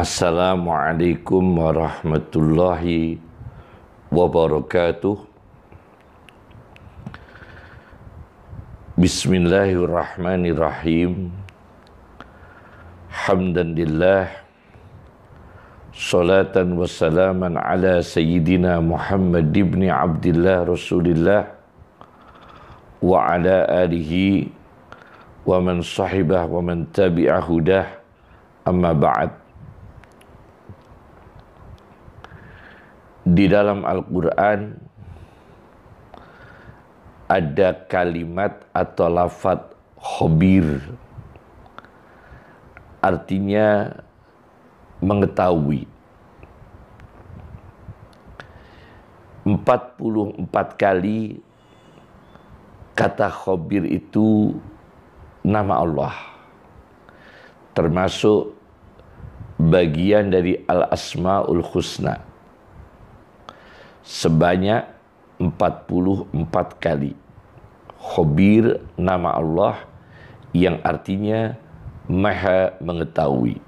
Assalamualaikum warahmatullahi wabarakatuh Bismillahirrahmanirrahim Hamdan lillah Salatan wassalaman ala sayyidina Muhammad ibn Abdullah Rasulillah Wa ala alihi wa man sahibah wa man tabi'ah hudah Amma ba'd di dalam Al-Quran ada kalimat atau lafat khobir artinya mengetahui 44 kali kata khobir itu nama Allah termasuk bagian dari al-asmaul husna sebanyak 44 kali. Khobir nama Allah yang artinya maha mengetahui.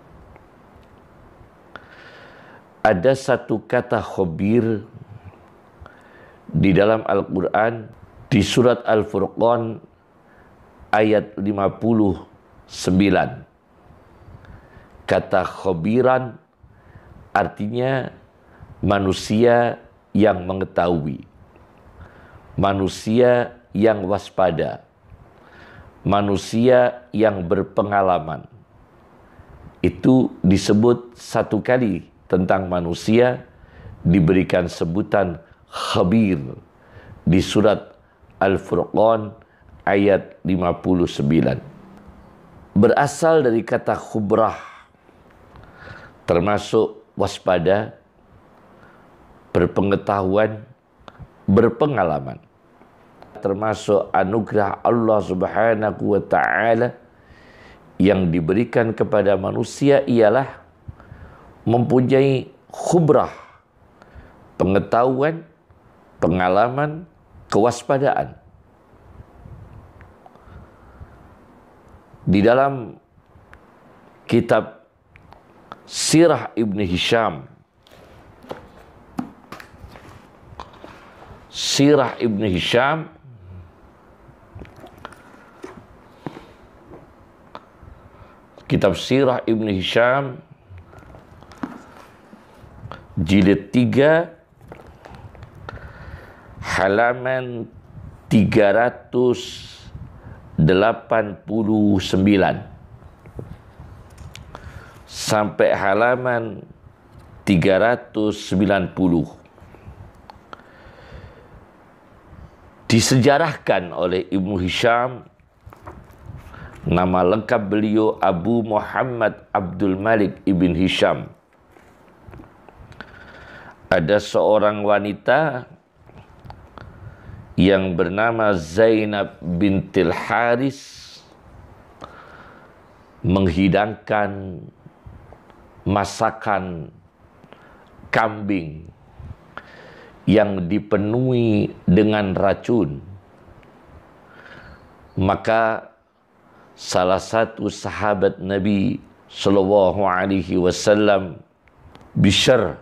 Ada satu kata khobir di dalam Al-Quran di surat Al-Furqan ayat 59. Kata khobiran artinya manusia yang mengetahui, manusia yang waspada, manusia yang berpengalaman. Itu disebut satu kali tentang manusia diberikan sebutan khabir di surat Al-Furqan ayat 59. Berasal dari kata khubrah termasuk waspada berpengetahuan, berpengalaman. Termasuk anugerah Allah Subhanahu wa taala yang diberikan kepada manusia ialah mempunyai khubrah, pengetahuan, pengalaman, kewaspadaan. Di dalam kitab Sirah Ibn Hisham Sirah Ibn Hisham Kitab Sirah Ibn Hisham Jilid 3 halaman 389 sampai halaman 390 Disejarahkan oleh Ibnu Hisham Nama lengkap beliau Abu Muhammad Abdul Malik Ibn Hisham. Ada seorang wanita yang bernama Zainab bintil Haris menghidangkan masakan kambing yang dipenuhi dengan racun, maka salah satu sahabat Nabi Shallallahu Alaihi Wasallam Bishr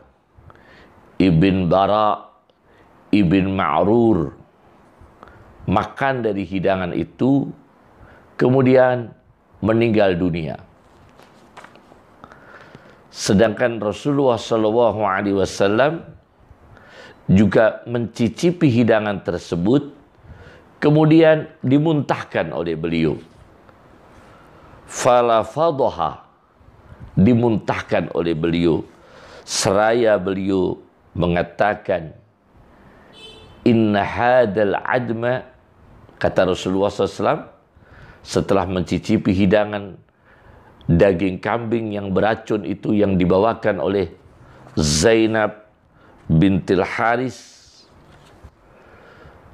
ibn Bara ibn Ma'rur makan dari hidangan itu kemudian meninggal dunia. Sedangkan Rasulullah Shallallahu Alaihi Wasallam juga mencicipi hidangan tersebut, kemudian dimuntahkan oleh beliau. Falafadoha dimuntahkan oleh beliau. Seraya beliau mengatakan, Inna hadal adma, kata Rasulullah SAW, setelah mencicipi hidangan daging kambing yang beracun itu yang dibawakan oleh Zainab bintil Haris.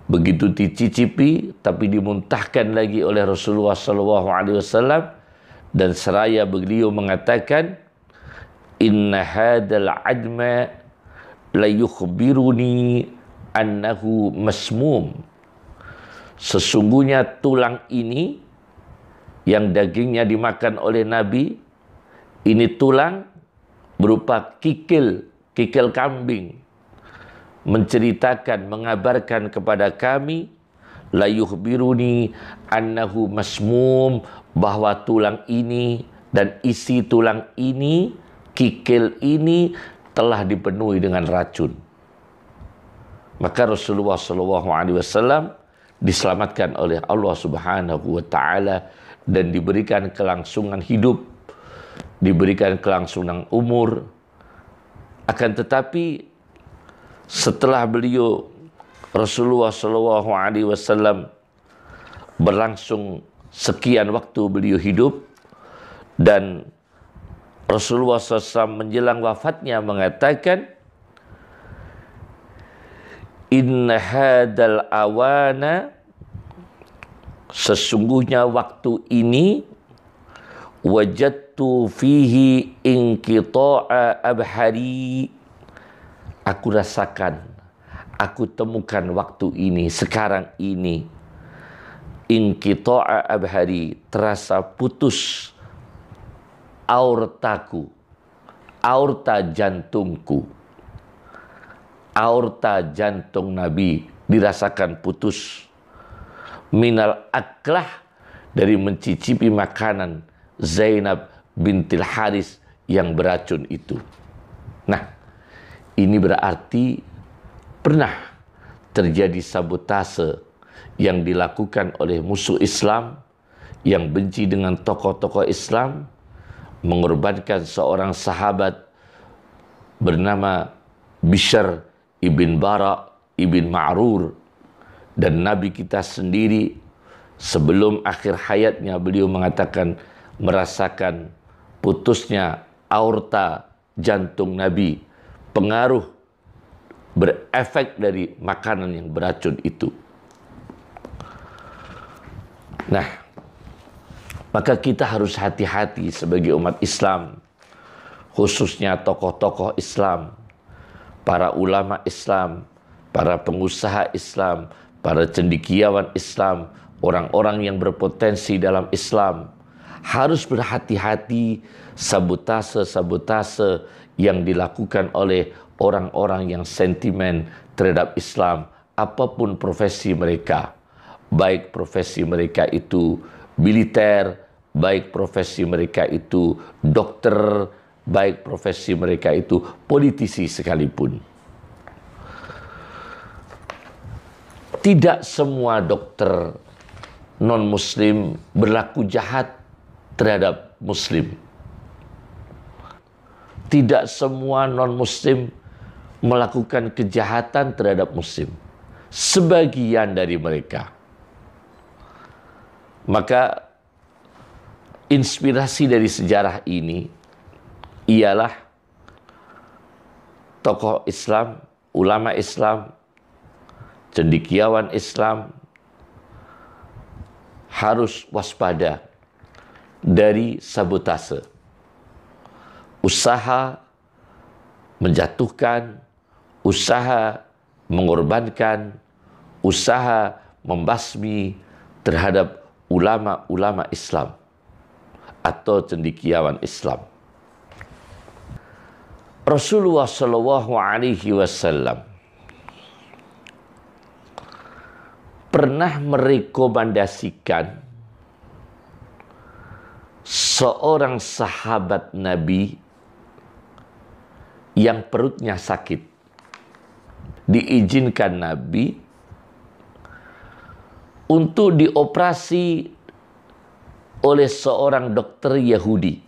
Begitu dicicipi tapi dimuntahkan lagi oleh Rasulullah sallallahu alaihi wasallam dan seraya beliau mengatakan inna hadal adma la yukhbiruni annahu masmum. Sesungguhnya tulang ini yang dagingnya dimakan oleh Nabi ini tulang berupa kikil, kikil kambing menceritakan, mengabarkan kepada kami la yukhbiruni annahu masmum bahwa tulang ini dan isi tulang ini, kikil ini telah dipenuhi dengan racun. Maka Rasulullah Shallallahu Alaihi Wasallam diselamatkan oleh Allah Subhanahu Wa Taala dan diberikan kelangsungan hidup, diberikan kelangsungan umur. Akan tetapi setelah beliau Rasulullah Shallallahu Alaihi Wasallam berlangsung sekian waktu beliau hidup dan Rasulullah SAW menjelang wafatnya mengatakan Inna hadal awana Sesungguhnya waktu ini Wajattu fihi inkitaa abhari aku rasakan, aku temukan waktu ini, sekarang ini. Inkito'a abhari, terasa putus ku, aorta jantungku. Aorta jantung Nabi dirasakan putus. Minal aklah dari mencicipi makanan Zainab bintil Haris yang beracun itu. Nah, ini berarti pernah terjadi sabotase yang dilakukan oleh musuh Islam yang benci dengan tokoh-tokoh Islam mengorbankan seorang sahabat bernama Bishr ibn Bara ibn Ma'rur dan Nabi kita sendiri sebelum akhir hayatnya beliau mengatakan merasakan putusnya aorta jantung Nabi pengaruh berefek dari makanan yang beracun itu. Nah, maka kita harus hati-hati sebagai umat Islam, khususnya tokoh-tokoh Islam, para ulama Islam, para pengusaha Islam, para cendikiawan Islam, orang-orang yang berpotensi dalam Islam harus berhati-hati sabotase-sabotase yang dilakukan oleh orang-orang yang sentimen terhadap Islam, apapun profesi mereka, baik profesi mereka itu militer, baik profesi mereka itu dokter, baik profesi mereka itu politisi sekalipun. Tidak semua dokter non-Muslim berlaku jahat terhadap Muslim tidak semua non-muslim melakukan kejahatan terhadap muslim. Sebagian dari mereka. Maka inspirasi dari sejarah ini ialah tokoh Islam, ulama Islam, cendikiawan Islam harus waspada dari sabotase usaha menjatuhkan, usaha mengorbankan, usaha membasmi terhadap ulama-ulama Islam atau cendikiawan Islam. Rasulullah Shallallahu Alaihi Wasallam pernah merekomendasikan seorang sahabat Nabi yang perutnya sakit. Diizinkan Nabi untuk dioperasi oleh seorang dokter Yahudi.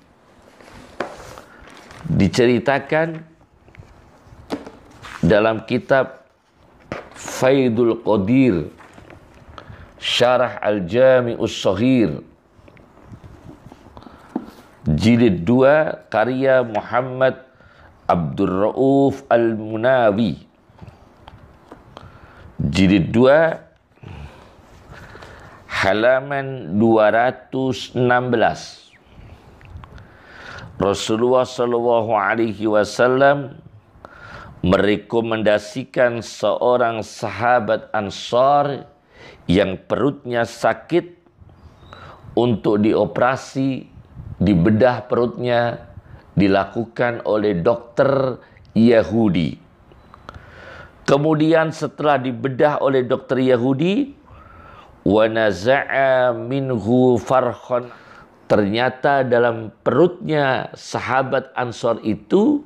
Diceritakan dalam kitab Faidul Qadir Syarah Al-Jami'us Sahir Jilid 2 karya Muhammad Abdul Rauf Al-Munawi jilid 2 halaman 216 Rasulullah Shallallahu alaihi wasallam merekomendasikan seorang sahabat Ansar yang perutnya sakit untuk dioperasi, dibedah perutnya dilakukan oleh dokter Yahudi. Kemudian setelah dibedah oleh dokter Yahudi, wanaza'a minhu farhon. Ternyata dalam perutnya sahabat Ansor itu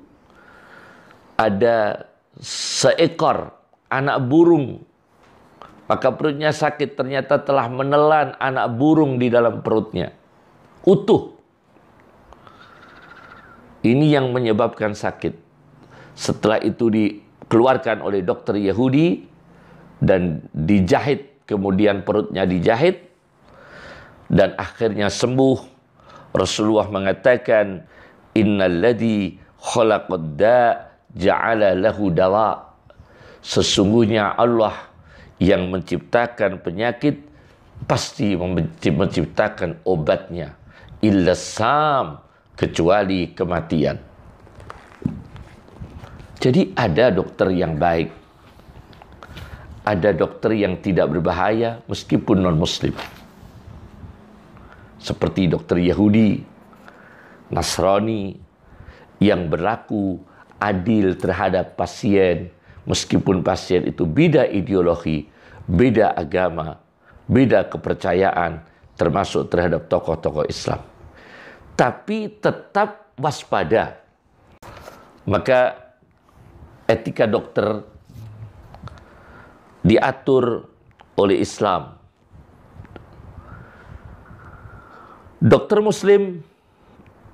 ada seekor anak burung. Maka perutnya sakit ternyata telah menelan anak burung di dalam perutnya. Utuh. Ini yang menyebabkan sakit. Setelah itu dikeluarkan oleh dokter Yahudi dan dijahit, kemudian perutnya dijahit dan akhirnya sembuh. Rasulullah mengatakan, "Innalladzi khalaqad da ja'ala lahu dawa." Sesungguhnya Allah yang menciptakan penyakit pasti menciptakan obatnya. Illasam kecuali kematian. Jadi ada dokter yang baik. Ada dokter yang tidak berbahaya meskipun non-muslim. Seperti dokter Yahudi, Nasrani yang berlaku adil terhadap pasien meskipun pasien itu beda ideologi, beda agama, beda kepercayaan termasuk terhadap tokoh-tokoh Islam tapi tetap waspada. Maka etika dokter diatur oleh Islam. Dokter Muslim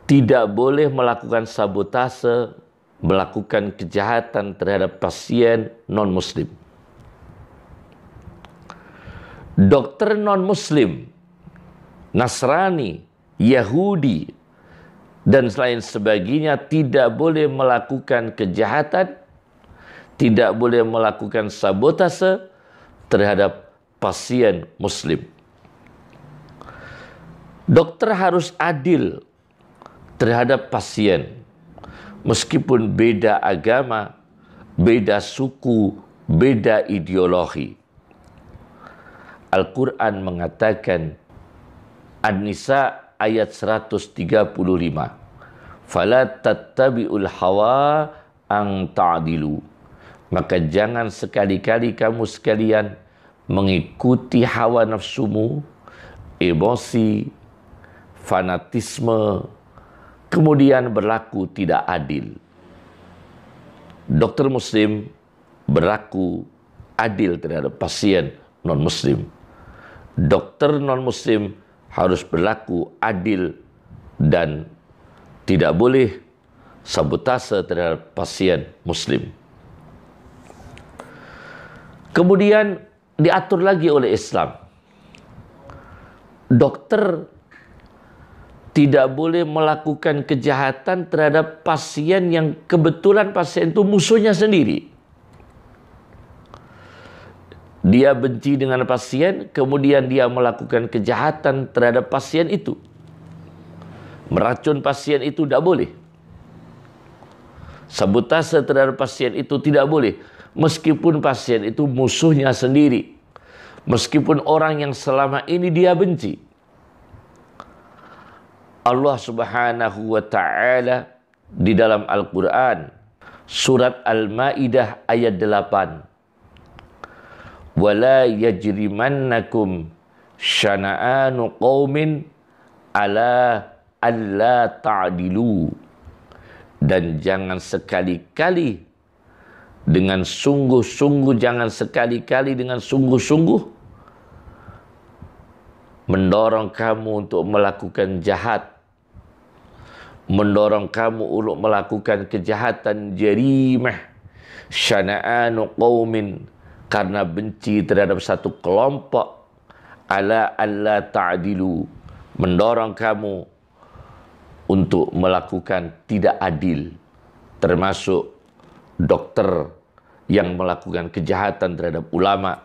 tidak boleh melakukan sabotase, melakukan kejahatan terhadap pasien non-Muslim. Dokter non-Muslim, Nasrani, Yahudi, dan selain sebagainya tidak boleh melakukan kejahatan, tidak boleh melakukan sabotase terhadap pasien muslim. Dokter harus adil terhadap pasien. Meskipun beda agama, beda suku, beda ideologi. Al-Qur'an mengatakan An-Nisa ayat 135. Fala tattabi'ul hawa ang ta'dilu. Maka jangan sekali-kali kamu sekalian mengikuti hawa nafsumu, emosi, fanatisme, kemudian berlaku tidak adil. Dokter muslim berlaku adil terhadap pasien non-muslim. Dokter non-muslim harus berlaku adil dan tidak boleh sabotase terhadap pasien muslim. Kemudian diatur lagi oleh Islam. Dokter tidak boleh melakukan kejahatan terhadap pasien yang kebetulan pasien itu musuhnya sendiri. Dia benci dengan pasien, kemudian dia melakukan kejahatan terhadap pasien itu. Meracun pasien itu tidak boleh. Sabotase terhadap pasien itu tidak boleh. Meskipun pasien itu musuhnya sendiri. Meskipun orang yang selama ini dia benci. Allah subhanahu wa ta'ala di dalam Al-Quran. Surat Al-Ma'idah ayat 8 wala yajrimannakum syana'anu qaumin ala alla ta'dilu dan jangan sekali-kali dengan sungguh-sungguh jangan sekali-kali dengan sungguh-sungguh mendorong kamu untuk melakukan jahat mendorong kamu untuk melakukan kejahatan jerimah syana'anu qaumin karena benci terhadap satu kelompok ala alla ta'dilu mendorong kamu untuk melakukan tidak adil termasuk dokter yang melakukan kejahatan terhadap ulama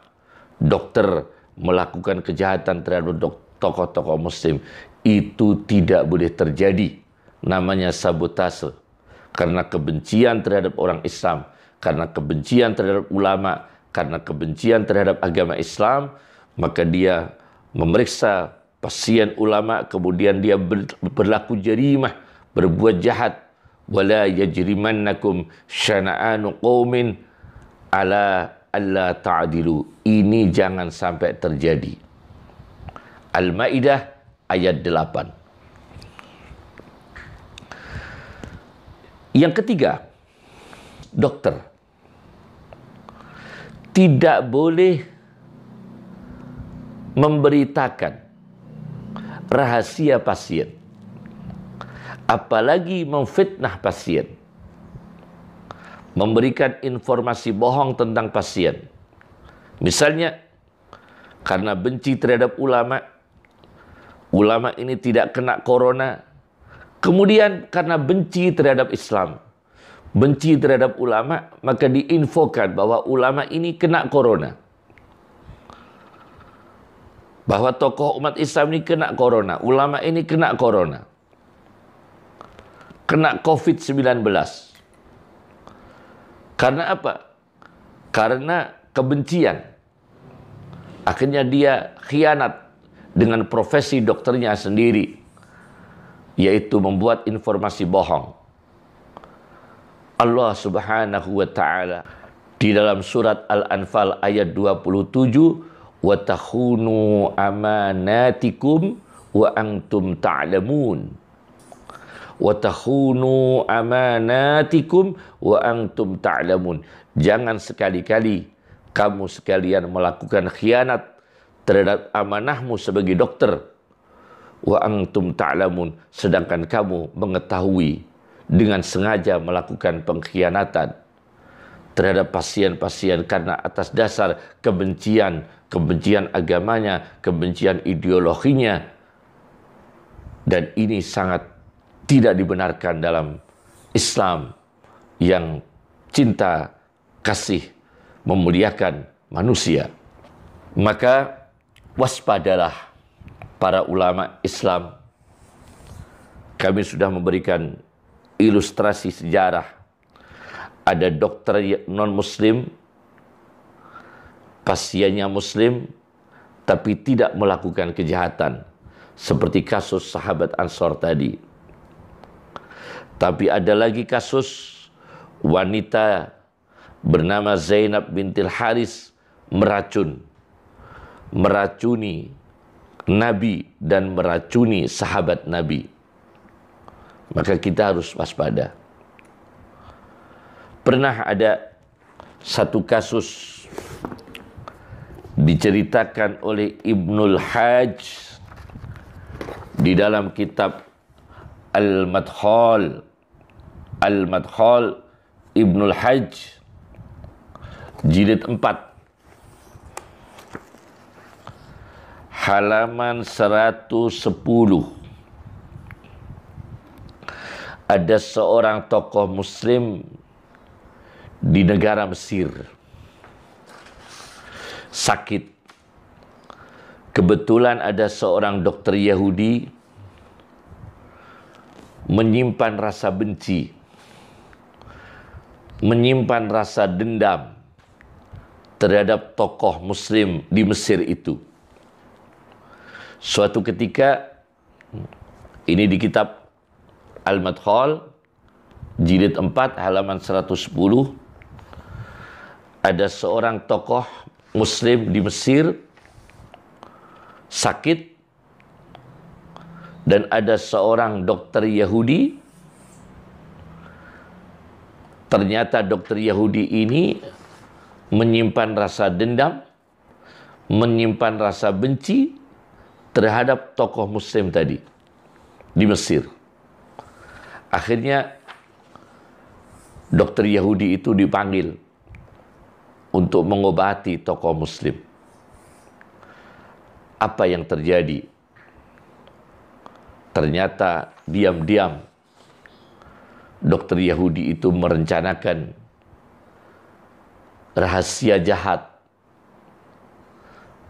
dokter melakukan kejahatan terhadap tokoh-tokoh muslim itu tidak boleh terjadi namanya sabotase karena kebencian terhadap orang Islam karena kebencian terhadap ulama karena kebencian terhadap agama Islam, maka dia memeriksa pasien ulama, kemudian dia berlaku jerimah, berbuat jahat. Wala yajrimannakum syana'anu qawmin ala alla ta'adilu. Ini jangan sampai terjadi. Al-Ma'idah ayat 8. Yang ketiga, dokter tidak boleh memberitakan rahasia pasien, apalagi memfitnah pasien, memberikan informasi bohong tentang pasien. Misalnya, karena benci terhadap ulama, ulama ini tidak kena corona, kemudian karena benci terhadap Islam, benci terhadap ulama, maka diinfokan bahwa ulama ini kena corona. Bahwa tokoh umat Islam ini kena corona, ulama ini kena corona. Kena COVID-19. Karena apa? Karena kebencian. Akhirnya dia khianat dengan profesi dokternya sendiri, yaitu membuat informasi bohong Allah Subhanahu wa taala di dalam surat Al-Anfal ayat 27 wa takhunu amanatikum wa antum ta'lamun wa takhunu amanatikum wa antum ta'lamun jangan sekali-kali kamu sekalian melakukan khianat terhadap amanahmu sebagai dokter wa antum ta'lamun sedangkan kamu mengetahui dengan sengaja melakukan pengkhianatan terhadap pasien-pasien karena atas dasar kebencian, kebencian agamanya, kebencian ideologinya. Dan ini sangat tidak dibenarkan dalam Islam yang cinta, kasih, memuliakan manusia. Maka waspadalah para ulama Islam. Kami sudah memberikan ilustrasi sejarah. Ada dokter non-muslim, pasiennya muslim, tapi tidak melakukan kejahatan. Seperti kasus sahabat Ansor tadi. Tapi ada lagi kasus wanita bernama Zainab bintil Haris meracun. Meracuni Nabi dan meracuni sahabat Nabi. Maka kita harus waspada. Pernah ada satu kasus diceritakan oleh Ibnul Hajj di dalam kitab al madhal al madhal Ibnul Hajj jilid 4 halaman 110 ada seorang tokoh muslim di negara Mesir. Sakit. Kebetulan ada seorang dokter Yahudi menyimpan rasa benci, menyimpan rasa dendam terhadap tokoh muslim di Mesir itu. Suatu ketika ini di kitab Al-Madkhal jilid 4 halaman 110 ada seorang tokoh muslim di Mesir sakit dan ada seorang dokter Yahudi ternyata dokter Yahudi ini menyimpan rasa dendam menyimpan rasa benci terhadap tokoh muslim tadi di Mesir Akhirnya dokter Yahudi itu dipanggil untuk mengobati tokoh muslim. Apa yang terjadi? Ternyata diam-diam dokter Yahudi itu merencanakan rahasia jahat,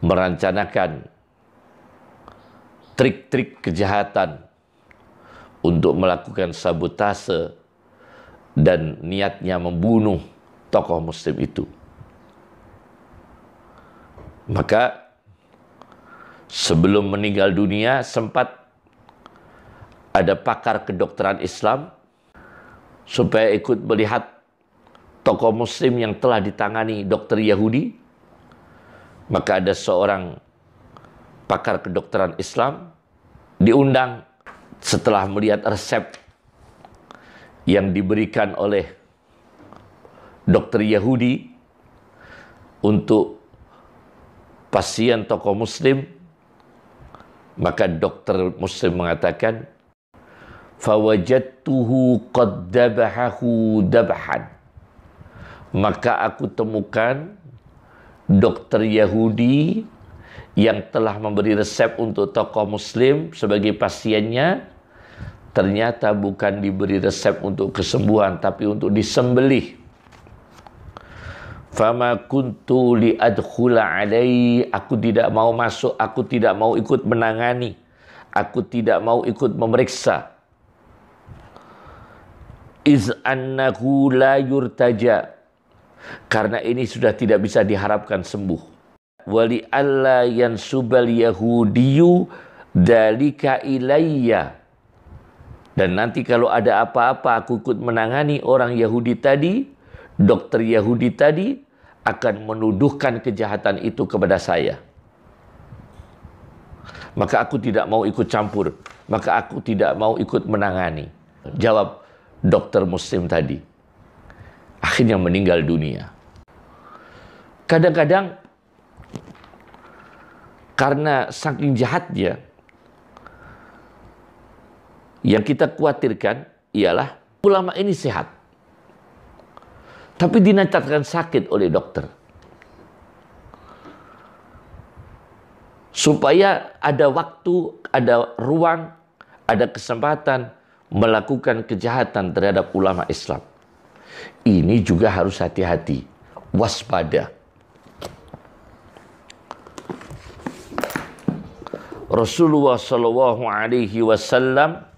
merencanakan trik-trik kejahatan untuk melakukan sabotase dan niatnya membunuh tokoh muslim itu. Maka sebelum meninggal dunia sempat ada pakar kedokteran Islam supaya ikut melihat tokoh muslim yang telah ditangani dokter Yahudi. Maka ada seorang pakar kedokteran Islam diundang setelah melihat resep yang diberikan oleh dokter Yahudi untuk pasien tokoh muslim maka dokter muslim mengatakan fawajadtuhu qad dabahahu dabahan maka aku temukan dokter Yahudi yang telah memberi resep untuk tokoh muslim sebagai pasiennya ternyata bukan diberi resep untuk kesembuhan tapi untuk disembelih fama kuntu li adkhula alai aku tidak mau masuk aku tidak mau ikut menangani aku tidak mau ikut memeriksa iz annahu la yurtaja karena ini sudah tidak bisa diharapkan sembuh wali alla yansubal yahudiyu dalika ilayya dan nanti kalau ada apa-apa aku ikut menangani orang Yahudi tadi, dokter Yahudi tadi akan menuduhkan kejahatan itu kepada saya. Maka aku tidak mau ikut campur, maka aku tidak mau ikut menangani. Jawab dokter muslim tadi. Akhirnya meninggal dunia. Kadang-kadang karena saking jahatnya yang kita khawatirkan ialah ulama ini sehat. Tapi dinyatakan sakit oleh dokter. Supaya ada waktu, ada ruang, ada kesempatan melakukan kejahatan terhadap ulama Islam. Ini juga harus hati-hati, waspada. Rasulullah Shallallahu Alaihi Wasallam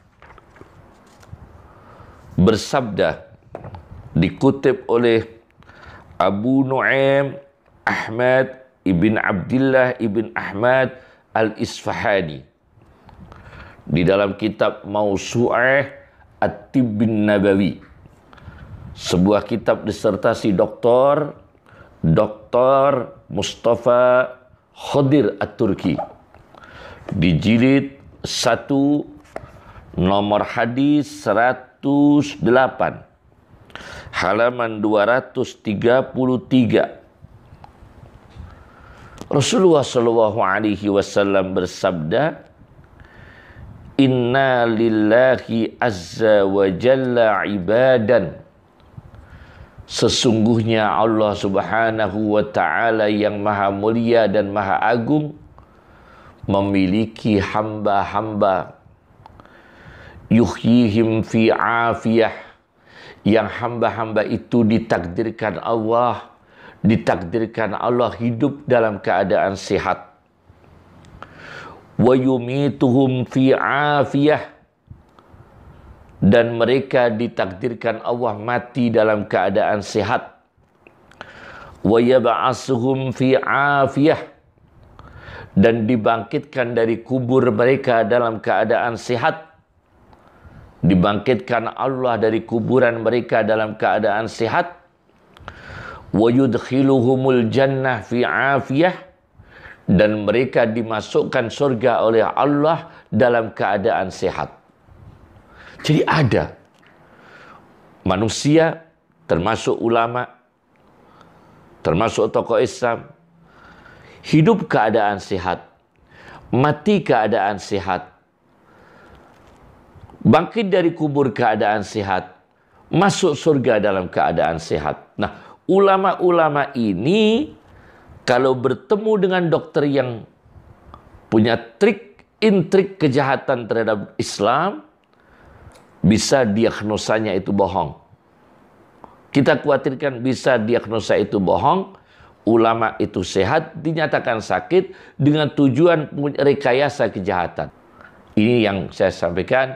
bersabda dikutip oleh Abu Nuaim Ahmad ibn Abdullah ibn Ahmad al-Isfahani di dalam kitab Mausu'ah At-Tibbin Nabawi sebuah kitab disertasi doktor Dr. Mustafa Khadir At-Turki di jilid 1 nomor hadis 100 208 halaman 233 Rasulullah Shallallahu alaihi wasallam bersabda Inna lillahi azza wa jalla ibadan Sesungguhnya Allah subhanahu wa ta'ala yang maha mulia dan maha agung Memiliki hamba-hamba yuhyihim fi afiyah yang hamba-hamba itu ditakdirkan Allah ditakdirkan Allah hidup dalam keadaan sehat wa yumituhum fi afiyah dan mereka ditakdirkan Allah mati dalam keadaan sehat wa yab'asuhum fi afiyah dan dibangkitkan dari kubur mereka dalam keadaan sehat dibangkitkan Allah dari kuburan mereka dalam keadaan sehat wa yudkhiluhumul jannah fi afiyah dan mereka dimasukkan surga oleh Allah dalam keadaan sehat. Jadi ada manusia termasuk ulama termasuk tokoh Islam hidup keadaan sehat, mati keadaan sehat bangkit dari kubur keadaan sehat, masuk surga dalam keadaan sehat. Nah, ulama-ulama ini kalau bertemu dengan dokter yang punya trik intrik kejahatan terhadap Islam, bisa diagnosanya itu bohong. Kita khawatirkan bisa diagnosa itu bohong, ulama itu sehat dinyatakan sakit dengan tujuan rekayasa kejahatan. Ini yang saya sampaikan